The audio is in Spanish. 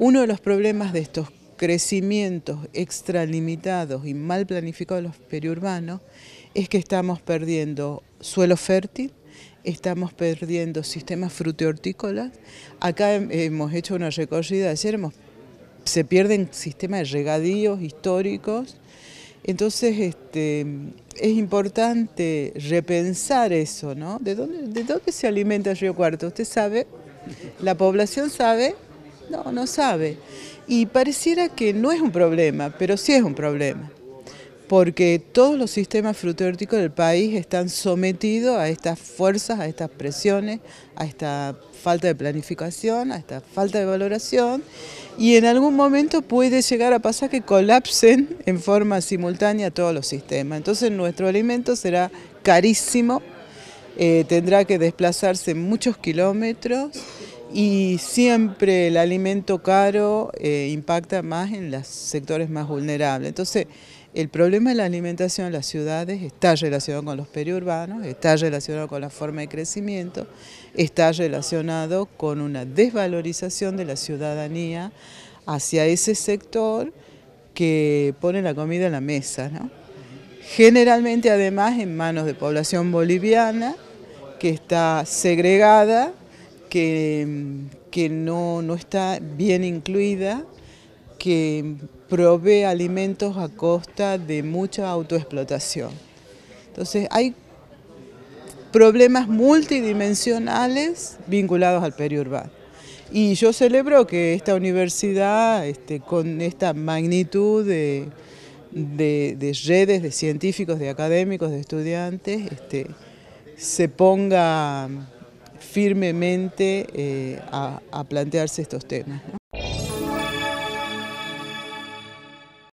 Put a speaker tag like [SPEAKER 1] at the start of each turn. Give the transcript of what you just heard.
[SPEAKER 1] Uno de los problemas de estos crecimientos extralimitados y mal planificados de los periurbanos es que estamos perdiendo suelo fértil, estamos perdiendo sistemas hortícolas Acá hemos hecho una recorrida, ayer se pierden sistemas de regadíos históricos. Entonces este, es importante repensar eso, ¿no? ¿De dónde, ¿De dónde se alimenta el Río Cuarto? Usted sabe, la población sabe no, no sabe. Y pareciera que no es un problema, pero sí es un problema. Porque todos los sistemas frutícolas del país están sometidos a estas fuerzas, a estas presiones, a esta falta de planificación, a esta falta de valoración. Y en algún momento puede llegar a pasar que colapsen en forma simultánea todos los sistemas. Entonces nuestro alimento será carísimo, eh, tendrá que desplazarse muchos kilómetros y siempre el alimento caro eh, impacta más en los sectores más vulnerables. Entonces, el problema de la alimentación en las ciudades está relacionado con los periurbanos, está relacionado con la forma de crecimiento, está relacionado con una desvalorización de la ciudadanía hacia ese sector que pone la comida en la mesa. Generalmente además en manos de población boliviana que está segregada que, no, está bien incluida, que provee alimentos a costa de mucha autoexplotación. Entonces hay problemas multidimensionales vinculados al periurbano. Y yo celebro que esta universidad, este, con esta magnitud de, redes de científicos, de académicos, de estudiantes, este, se ponga firmemente eh, a, plantearse estos temas.